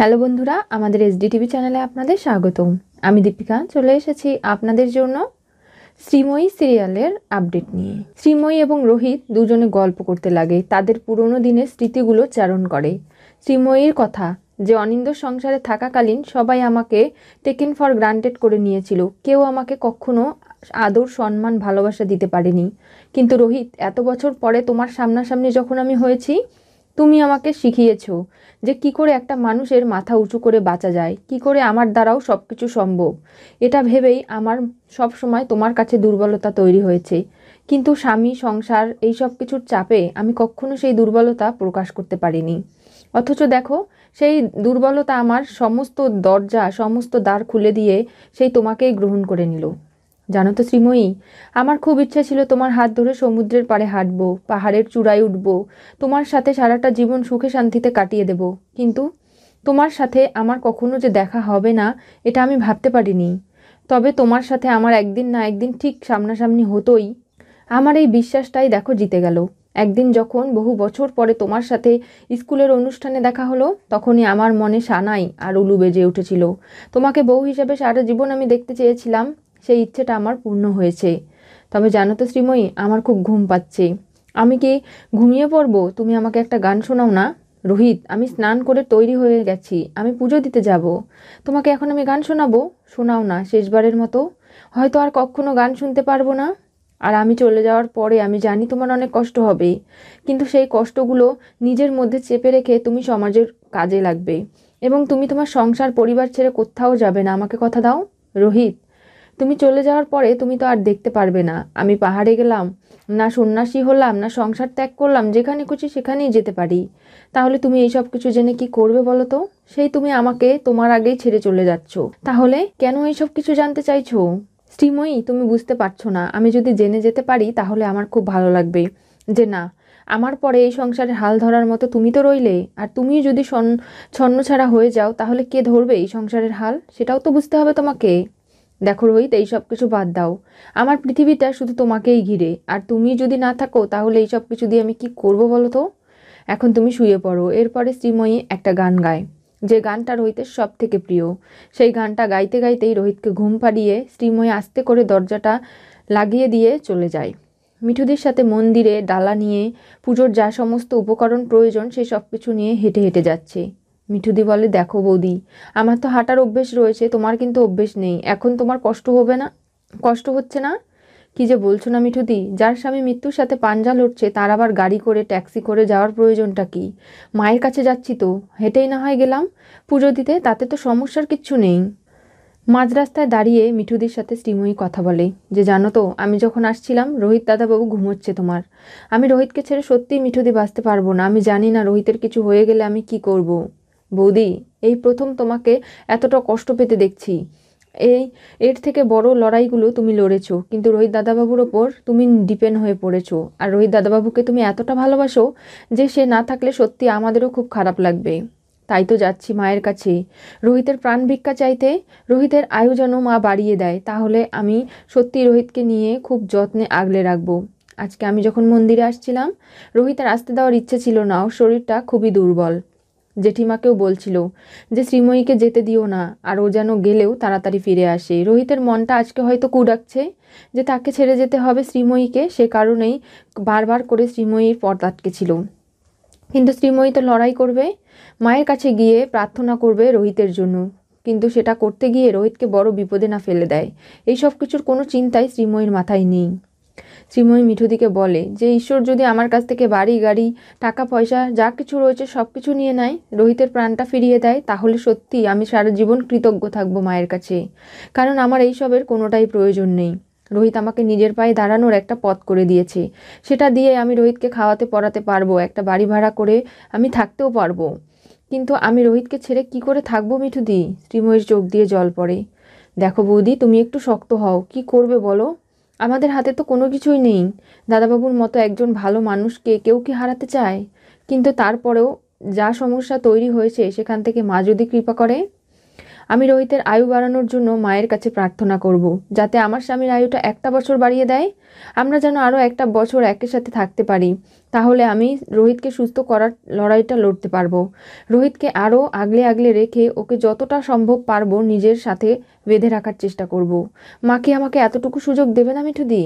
Hello বন্ধুরা আমাদের TV চ্যানেলে আপনাদের স্বাগতম আমি দীপিকা চলে এসেছি আপনাদের জন্য শ্রীময়ী সিরিয়ালের আপডেট নিয়ে শ্রীময়ী এবং রোহিত দুজনে গল্প করতে লাগে তাদের পুরনো দিনের স্মৃতিগুলো চারণ করে শ্রীময়ীর কথা যে অনিন্দ সংসারে থাকাকালীন সবাই আমাকে টেকেন ফর গ্রান্টেড করে নিয়েছিল কেউ আমাকে কখনো আদর সম্মান ভালোবাসা দিতে পারেনি কিন্তু রোহিত এত বছর পরে তোমার সামনাসামনি যখন আমি হয়েছি তুমি আমাকে শিখিয়েছো যে কি করে একটা মানুষের মাথা উঁচু করে বাঁচা যায় কি করে আমার দ্বারাও সব কিছু সম্ভব এটা ভেবেই আমার সব সময় তোমার কাছে দুর্বলতা তৈরি হয়েছে কিন্তু স্বামী সংসার এই সব কিছুর চাপে আমি কখনো সেই দুর্বলতা প্রকাশ করতে পারিনি অথচ দেখো সেই দুর্বলতা আমার সমস্ত দরজা সমস্ত দ্বার খুলে দিয়ে সেই তোমাকেই গ্রহণ করে নিল জানো তো শ্রীময়ী আমার খুব ইচ্ছা ছিল তোমার হাত ধরে সমুদ্রের পাড়ে হাঁটবো পাহাড়ের চূড়ায় উঠব তোমার সাথে সারাটা জীবন সুখে শান্তিতে কাটিয়ে দেব কিন্তু তোমার সাথে আমার কখনো যে দেখা হবে না এটা আমি ভাবতে পারিনি তবে তোমার সাথে আমার একদিন না একদিন ঠিক সামনাসামনি হতোই আমার এই বিশ্বাসটাই দেখো জিতে গেল একদিন যখন বহু বছর পরে তোমার সাথে স্কুলের অনুষ্ঠানে দেখা হলো তখনই আমার মনে সানাই আর উলু বেজে উঠেছিল তোমাকে বউ হিসাবে সারা জীবন আমি দেখতে চেয়েছিলাম সেই ইচ্ছেটা আমার পূর্ণ হয়েছে তবে জানো তো শ্রীময়ী আমার খুব ঘুম পাচ্ছে আমি কি ঘুমিয়ে পড়বো তুমি আমাকে একটা গান শোনাও না রোহিত আমি স্নান করে তৈরি হয়ে গেছি আমি পুজো দিতে যাব তোমাকে এখন আমি গান শোনাবো শোনাও না শেষবারের মতো হয়তো আর কখনো গান শুনতে পারবো না আর আমি চলে যাওয়ার পরে আমি জানি তোমার অনেক কষ্ট হবে কিন্তু সেই কষ্টগুলো নিজের মধ্যে চেপে রেখে তুমি সমাজের কাজে লাগবে এবং তুমি তোমার সংসার পরিবার ছেড়ে কোথাও যাবে না আমাকে কথা দাও রোহিত তুমি চলে যাওয়ার পরে তুমি তো আর দেখতে পারবে না আমি পাহাড়ে গেলাম না সন্ন্যাসী হলাম না সংসার ত্যাগ করলাম যেখানে খুশি সেখানেই যেতে পারি তাহলে তুমি এইসব কিছু জেনে কি করবে বলো তো সেই তুমি আমাকে তোমার আগেই ছেড়ে চলে যাচ্ছ তাহলে কেন এইসব কিছু জানতে চাইছো শ্রীময়ী তুমি বুঝতে পারছো না আমি যদি জেনে যেতে পারি তাহলে আমার খুব ভালো লাগবে যে না আমার পরে এই সংসারে হাল ধরার মতো তুমি তো রইলে আর তুমি যদি ছন্ন ছাড়া হয়ে যাও তাহলে কে ধরবে এই সংসারের হাল সেটাও তো বুঝতে হবে তোমাকে দেখো রোহিত এই সব কিছু বাদ দাও আমার পৃথিবীটা শুধু তোমাকেই ঘিরে আর তুমি যদি না থাকো তাহলে এই সব কিছু দিয়ে আমি কি করব বলো তো এখন তুমি শুয়ে পড়ো এরপরে শ্রীময়ী একটা গান গায় যে গানটা রোহিতের সব থেকে প্রিয় সেই গানটা গাইতে গাইতেই রোহিতকে ঘুম পাড়িয়ে শ্রীময়ী আস্তে করে দরজাটা লাগিয়ে দিয়ে চলে যায় মিঠুদের সাথে মন্দিরে ডালা নিয়ে পুজোর যা সমস্ত উপকরণ প্রয়োজন সে সব কিছু নিয়ে হেঁটে হেঁটে যাচ্ছে মিঠুদি বলে দেখো বৌদি আমার তো হাঁটার অভ্যেস রয়েছে তোমার কিন্তু অভ্যেস নেই এখন তোমার কষ্ট হবে না কষ্ট হচ্ছে না কি যে বলছো না মিঠুদি যার স্বামী মৃত্যুর সাথে পাঞ্জা লড়ছে তার আবার গাড়ি করে ট্যাক্সি করে যাওয়ার প্রয়োজনটা কি মায়ের কাছে যাচ্ছি তো হেঁটেই না হয় গেলাম পুজো দিতে তাতে তো সমস্যার কিচ্ছু নেই মাঝ রাস্তায় দাঁড়িয়ে মিঠুদির সাথে শ্রীময়ী কথা বলে যে জানো তো আমি যখন আসছিলাম রোহিত দাদাবাবু ঘুমোচ্ছে তোমার আমি রোহিতকে ছেড়ে সত্যিই মিঠুদি বাঁচতে পারবো না আমি জানি না রোহিতের কিছু হয়ে গেলে আমি কি করবো বৌদি এই প্রথম তোমাকে এতটা কষ্ট পেতে দেখছি এই এর থেকে বড় লড়াইগুলো তুমি লড়েছো কিন্তু রোহিত দাদাবাবুর ওপর তুমি ডিপেন্ড হয়ে পড়েছো আর রোহিত দাদাবাবুকে তুমি এতটা ভালোবাসো যে সে না থাকলে সত্যি আমাদেরও খুব খারাপ লাগবে তাই তো যাচ্ছি মায়ের কাছে রোহিতের প্রাণ ভিক্ষা চাইতে রোহিতের আয়ু যেন মা বাড়িয়ে দেয় তাহলে আমি সত্যি রোহিতকে নিয়ে খুব যত্নে আগলে রাখবো আজকে আমি যখন মন্দিরে আসছিলাম রোহিতের আসতে দেওয়ার ইচ্ছে ছিল না শরীরটা খুবই দুর্বল জেঠিমাকেও বলছিল যে শ্রীময়ীকে যেতে দিও না আর ও যেন গেলেও তাড়াতাড়ি ফিরে আসে রোহিতের মনটা আজকে হয়তো কুডাকছে যে তাকে ছেড়ে যেতে হবে শ্রীময়ীকে সে কারণেই বারবার করে শ্রীময়ীর পথ আটকেছিল কিন্তু শ্রীময়ী তো লড়াই করবে মায়ের কাছে গিয়ে প্রার্থনা করবে রোহিতের জন্য কিন্তু সেটা করতে গিয়ে রোহিতকে বড় বিপদে না ফেলে দেয় এই সব কিছুর কোনো চিন্তাই শ্রীময়ীর মাথায় নেই শ্রীময়ী মিঠুদিকে বলে যে ঈশ্বর যদি আমার কাছ থেকে বাড়ি গাড়ি টাকা পয়সা যা কিছু রয়েছে সব কিছু নিয়ে নেয় রোহিতের প্রাণটা ফিরিয়ে দেয় তাহলে সত্যি আমি সারা জীবন কৃতজ্ঞ থাকবো মায়ের কাছে কারণ আমার এইসবের কোনোটাই প্রয়োজন নেই রোহিত আমাকে নিজের পায়ে দাঁড়ানোর একটা পথ করে দিয়েছে সেটা দিয়ে আমি রোহিতকে খাওয়াতে পড়াতে পারবো একটা বাড়ি ভাড়া করে আমি থাকতেও পারবো কিন্তু আমি রোহিতকে ছেড়ে কি করে থাকবো মিঠুদি শ্রীময়ীর চোখ দিয়ে জল পড়ে দেখো বৌদি তুমি একটু শক্ত হও কি করবে বলো আমাদের হাতে তো কোনো কিছুই নেই দাদাবাবুর মতো একজন ভালো মানুষকে কেউ কি হারাতে চায় কিন্তু তারপরেও যা সমস্যা তৈরি হয়েছে সেখান থেকে মা যদি কৃপা করে আমি রোহিতের আয়ু বাড়ানোর জন্য মায়ের কাছে প্রার্থনা করব। যাতে আমার স্বামীর আয়ুটা একটা বছর বাড়িয়ে দেয় আমরা যেন আরও একটা বছর একের সাথে থাকতে পারি তাহলে আমি রোহিতকে সুস্থ করার লড়াইটা লড়তে পারবো রোহিতকে আরও আগলে আগলে রেখে ওকে যতটা সম্ভব পারবো নিজের সাথে বেঁধে রাখার চেষ্টা করব। মা কি আমাকে এতটুকু সুযোগ দেবে না দি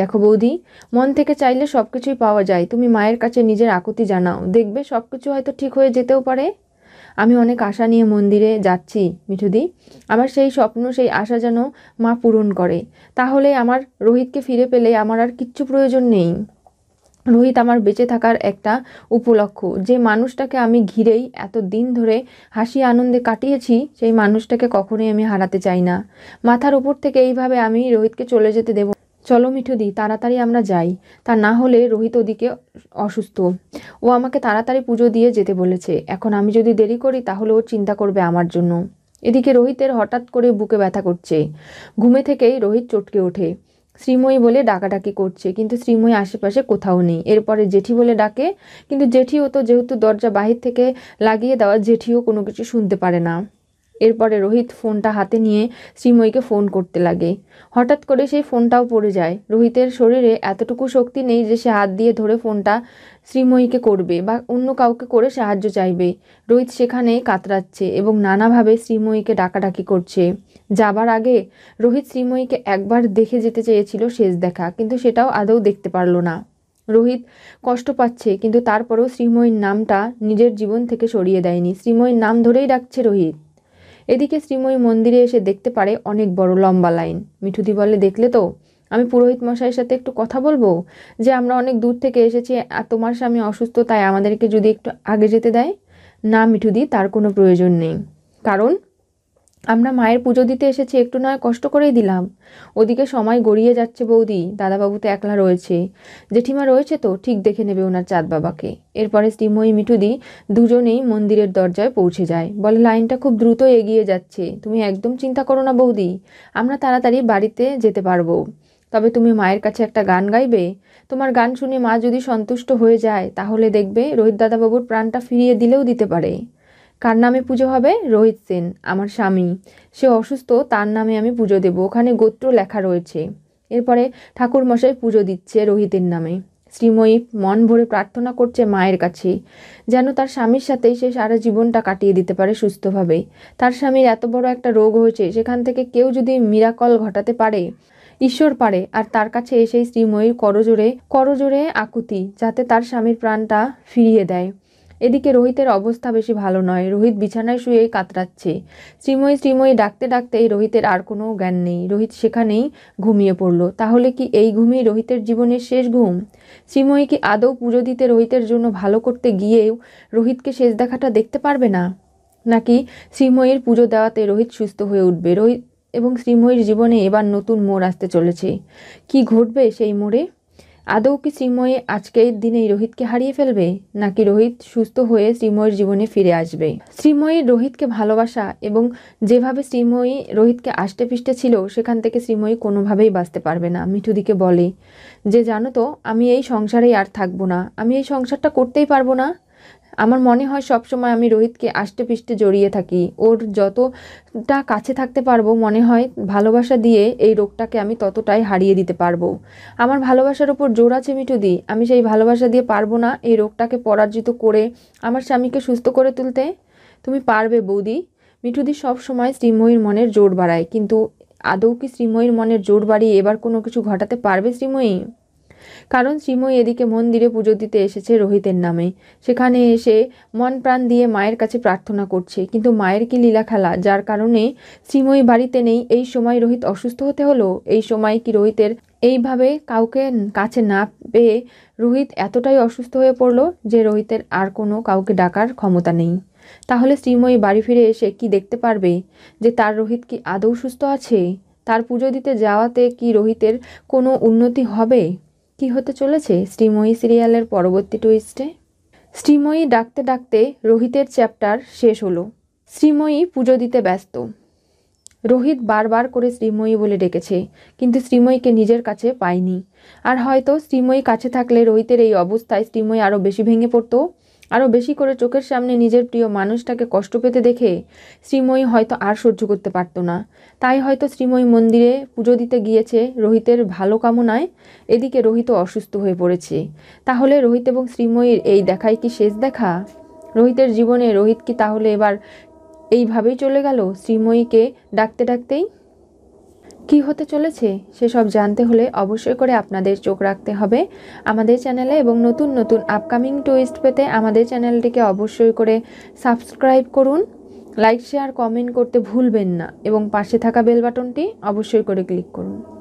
দেখো বৌদি মন থেকে চাইলে সব কিছুই পাওয়া যায় তুমি মায়ের কাছে নিজের আকুতি জানাও দেখবে সব কিছু হয়তো ঠিক হয়ে যেতেও পারে আমি অনেক আশা নিয়ে মন্দিরে যাচ্ছি মিঠুদি আমার সেই স্বপ্ন সেই আশা যেন মা পূরণ করে তাহলে আমার রোহিতকে ফিরে পেলে আমার আর কিচ্ছু প্রয়োজন নেই রোহিত আমার বেঁচে থাকার একটা উপলক্ষ যে মানুষটাকে আমি ঘিরেই এত দিন ধরে হাসি আনন্দে কাটিয়েছি সেই মানুষটাকে কখনোই আমি হারাতে চাই না মাথার উপর থেকে এইভাবে আমি রোহিতকে চলে যেতে দেব চলো মিঠুদি তাড়াতাড়ি আমরা যাই তা না হলে রোহিত ওদিকে অসুস্থ ও আমাকে তাড়াতাড়ি পুজো দিয়ে যেতে বলেছে এখন আমি যদি দেরি করি তাহলে ও চিন্তা করবে আমার জন্য এদিকে রোহিতের হঠাৎ করে বুকে ব্যথা করছে ঘুমে থেকেই রোহিত চটকে ওঠে শ্রীময়ী বলে ডাকাডাকি করছে কিন্তু শ্রীময়ী আশেপাশে কোথাও নেই এরপরে জেঠি বলে ডাকে কিন্তু জেঠিও তো যেহেতু দরজা বাহির থেকে লাগিয়ে দেওয়া জেঠিও কোনো কিছু শুনতে পারে না এরপরে রোহিত ফোনটা হাতে নিয়ে শ্রীময়ীকে ফোন করতে লাগে হঠাৎ করে সেই ফোনটাও পড়ে যায় রোহিতের শরীরে এতটুকু শক্তি নেই যে সে হাত দিয়ে ধরে ফোনটা শ্রীময়ীকে করবে বা অন্য কাউকে করে সাহায্য চাইবে রোহিত সেখানে কাতরাচ্ছে এবং নানাভাবে শ্রীময়ীকে ডাকাডাকি করছে যাবার আগে রোহিত শ্রীময়ীকে একবার দেখে যেতে চেয়েছিল শেষ দেখা কিন্তু সেটাও আদৌ দেখতে পারল না রোহিত কষ্ট পাচ্ছে কিন্তু তারপরেও শ্রীময়ীর নামটা নিজের জীবন থেকে সরিয়ে দেয়নি শ্রীময়ীর নাম ধরেই ডাকছে রোহিত এদিকে শ্রীময়ী মন্দিরে এসে দেখতে পারে অনেক বড় লম্বা লাইন মিঠুদি বলে দেখলে তো আমি পুরোহিত মশাইয়ের সাথে একটু কথা বলবো যে আমরা অনেক দূর থেকে এসেছি আর তোমার স্বামী অসুস্থ তাই আমাদেরকে যদি একটু আগে যেতে দেয় না মিঠুদি তার কোনো প্রয়োজন নেই কারণ আমরা মায়ের পুজো দিতে এসেছি একটু নয় কষ্ট করেই দিলাম ওদিকে সময় গড়িয়ে যাচ্ছে বৌদি দাদাবাবু তো একলা রয়েছে জেঠিমা রয়েছে তো ঠিক দেখে নেবে ওনার চাঁদ বাবাকে এরপরে শ্রীময়ী মিঠুদি দুজনেই মন্দিরের দরজায় পৌঁছে যায় বলে লাইনটা খুব দ্রুত এগিয়ে যাচ্ছে তুমি একদম চিন্তা করো না বৌদি আমরা তাড়াতাড়ি বাড়িতে যেতে পারবো তবে তুমি মায়ের কাছে একটা গান গাইবে তোমার গান শুনে মা যদি সন্তুষ্ট হয়ে যায় তাহলে দেখবে রোহিত দাদাবাবুর প্রাণটা ফিরিয়ে দিলেও দিতে পারে কার নামে পুজো হবে রোহিত সেন আমার স্বামী সে অসুস্থ তার নামে আমি পুজো দেব ওখানে গোত্র লেখা রয়েছে এরপরে ঠাকুরমশাই পুজো দিচ্ছে রোহিতের নামে শ্রীময়ী মন ভরে প্রার্থনা করছে মায়ের কাছে যেন তার স্বামীর সাথেই সে সারা জীবনটা কাটিয়ে দিতে পারে সুস্থভাবে তার স্বামীর এত বড় একটা রোগ হয়েছে সেখান থেকে কেউ যদি মিরাকল ঘটাতে পারে ঈশ্বর পারে আর তার কাছে এসেই শ্রীময়ীর করজোরে করজোরে আকুতি যাতে তার স্বামীর প্রাণটা ফিরিয়ে দেয় এদিকে রোহিতের অবস্থা বেশি ভালো নয় রোহিত বিছানায় শুয়ে কাতরাচ্ছে শ্রীময়ী শ্রীময়ী ডাকতে ডাকতেই রোহিতের আর কোনো জ্ঞান নেই রোহিত সেখানেই ঘুমিয়ে পড়ল তাহলে কি এই ঘুমই রোহিতের জীবনের শেষ ঘুম শ্রীময়ী কি আদৌ পুজো দিতে রোহিতের জন্য ভালো করতে গিয়েও রোহিতকে শেষ দেখাটা দেখতে পারবে না নাকি শ্রীময়ীর পুজো দেওয়াতে রোহিত সুস্থ হয়ে উঠবে রোহিত এবং শ্রীময়ীর জীবনে এবার নতুন মোড় আসতে চলেছে কি ঘটবে সেই মোড়ে আদৌ কি শ্রীময়ী আজকের দিনেই রোহিতকে হারিয়ে ফেলবে নাকি রোহিত সুস্থ হয়ে শ্রীময়ের জীবনে ফিরে আসবে শ্রীময়ী রোহিতকে ভালোবাসা এবং যেভাবে শ্রীময়ী রোহিতকে আষ্টে পিষ্টে ছিল সেখান থেকে শ্রীময়ী কোনোভাবেই বাঁচতে পারবে না মিঠুদিকে বলে যে জানো তো আমি এই সংসারেই আর থাকবো না আমি এই সংসারটা করতেই পারবো না আমার মনে হয় সব সময় আমি রোহিতকে আষ্টে পিষ্টে জড়িয়ে থাকি ওর যতটা কাছে থাকতে পারবো মনে হয় ভালোবাসা দিয়ে এই রোগটাকে আমি ততটাই হারিয়ে দিতে পারবো আমার ভালোবাসার ওপর জোর আছে মিটু দি আমি সেই ভালোবাসা দিয়ে পারবো না এই রোগটাকে পরাজিত করে আমার স্বামীকে সুস্থ করে তুলতে তুমি পারবে বৌদি মিঠুদি সব সময় শ্রীময়ীর মনের জোর বাড়ায় কিন্তু আদৌ কি শ্রীময়ীর মনের জোর বাড়িয়ে এবার কোনো কিছু ঘটাতে পারবে শ্রীময়ী কারণ শ্রীময়ী এদিকে মন্দিরে পুজো দিতে এসেছে রোহিতের নামে সেখানে এসে মন প্রাণ দিয়ে মায়ের কাছে প্রার্থনা করছে কিন্তু মায়ের কি লীলা খেলা যার কারণে শ্রীময়ী বাড়িতে নেই এই সময় রোহিত অসুস্থ হতে হলো এই সময় কি রোহিতের এইভাবে কাউকে কাছে না পেয়ে রোহিত এতটাই অসুস্থ হয়ে পড়ল যে রোহিতের আর কোনো কাউকে ডাকার ক্ষমতা নেই তাহলে শ্রীময়ী বাড়ি ফিরে এসে কি দেখতে পারবে যে তার রোহিত কি আদৌ সুস্থ আছে তার পুজো দিতে যাওয়াতে কি রোহিতের কোনো উন্নতি হবে কি হতে চলেছে শ্রীময়ী সিরিয়ালের পরবর্তী টুইস্টে শ্রীময়ী ডাকতে ডাকতে রোহিতের চ্যাপ্টার শেষ হলো শ্রীময়ী পুজো দিতে ব্যস্ত রোহিত বারবার করে শ্রীময়ী বলে ডেকেছে কিন্তু শ্রীময়ীকে নিজের কাছে পায়নি আর হয়তো শ্রীময়ী কাছে থাকলে রোহিতের এই অবস্থায় শ্রীময়ী আরও বেশি ভেঙে পড়তো আরও বেশি করে চোখের সামনে নিজের প্রিয় মানুষটাকে কষ্ট পেতে দেখে শ্রীময়ী হয়তো আর সহ্য করতে পারত না তাই হয়তো শ্রীময়ী মন্দিরে পুজো দিতে গিয়েছে রোহিতের ভালো কামনায় এদিকে রোহিত অসুস্থ হয়ে পড়েছে তাহলে রোহিত এবং শ্রীময়ীর এই দেখাই কি শেষ দেখা রোহিতের জীবনে রোহিত কি তাহলে এবার এইভাবেই চলে গেল শ্রীময়ীকে ডাকতে ডাকতেই কি হতে চলেছে সেসব জানতে হলে অবশ্যই করে আপনাদের চোখ রাখতে হবে আমাদের চ্যানেলে এবং নতুন নতুন আপকামিং টুইস্ট পেতে আমাদের চ্যানেলটিকে অবশ্যই করে সাবস্ক্রাইব করুন লাইক শেয়ার কমেন্ট করতে ভুলবেন না এবং পাশে থাকা বেল বাটনটি অবশ্যই করে ক্লিক করুন